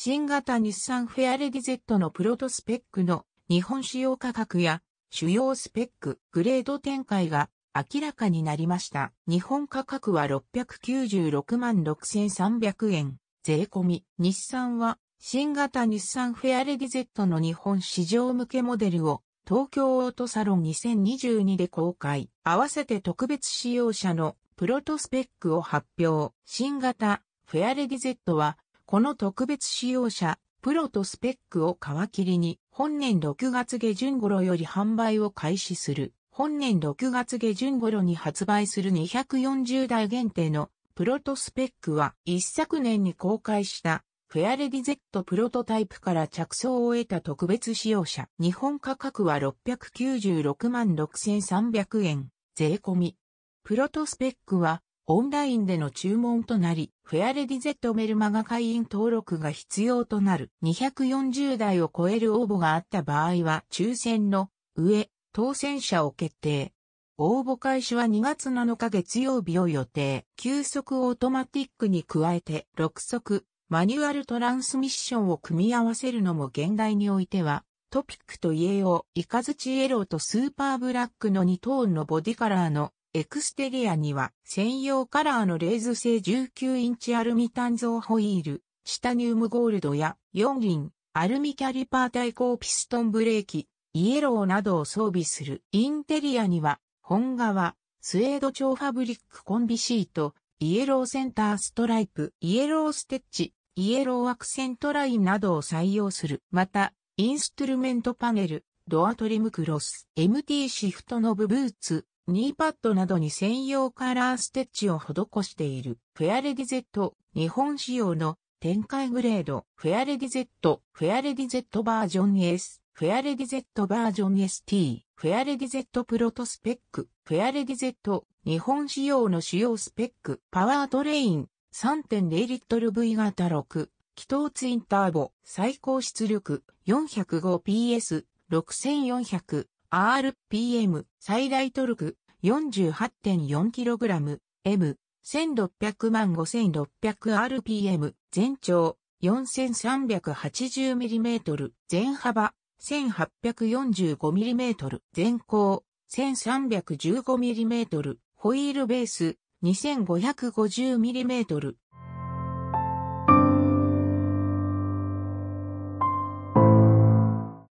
新型日産フェアレディ Z のプロトスペックの日本使用価格や主要スペック、グレード展開が明らかになりました。日本価格は696万6300円。税込み。日産は新型日産フェアレディ Z の日本市場向けモデルを東京オートサロン2022で公開。合わせて特別使用者のプロトスペックを発表。新型フェアレディ Z はこの特別使用車、プロとスペックを皮切りに、本年6月下旬頃より販売を開始する。本年6月下旬頃に発売する240台限定のプロトスペックは一昨年に公開したフェアレディ Z プロトタイプから着想を得た特別使用車。日本価格は696万6300円。税込み。プロトスペックはオンラインでの注文となり、フェアレディゼットメルマガ会員登録が必要となる240台を超える応募があった場合は抽選の上、当選者を決定。応募開始は2月7日月曜日を予定。急速オートマティックに加えて6速マニュアルトランスミッションを組み合わせるのも現代においてはトピックと家エイカズチイエローとスーパーブラックの2トーンのボディカラーのエクステリアには専用カラーのレーズ製19インチアルミ単造ホイール、チタニウムゴールドや4輪、アルミキャリパー対抗ピストンブレーキ、イエローなどを装備する。インテリアには、本革、スウェード調ファブリックコンビシート、イエローセンターストライプ、イエローステッチ、イエローアクセントラインなどを採用する。また、インストゥルメントパネル、ドアトリムクロス、MT シフトノブブーツ、ニーパッドなどに専用カラーステッチを施しているフェアレディ Z 日本仕様の展開グレードフェアレディ Z フェアレディ Z バージョン S フェアレディ Z バージョン ST フェアレディ Z プロトスペックフェアレディ Z 日本仕様の主要スペックパワートレイン3.0リットル V 型6気筒ツインターボ最高出力 405PS 6400 RPM 最大トルク 48.4kg M 1600万 5600rpm 全長 4380mm 全幅 1845mm 全高 1315mm ホイールベース 2550mm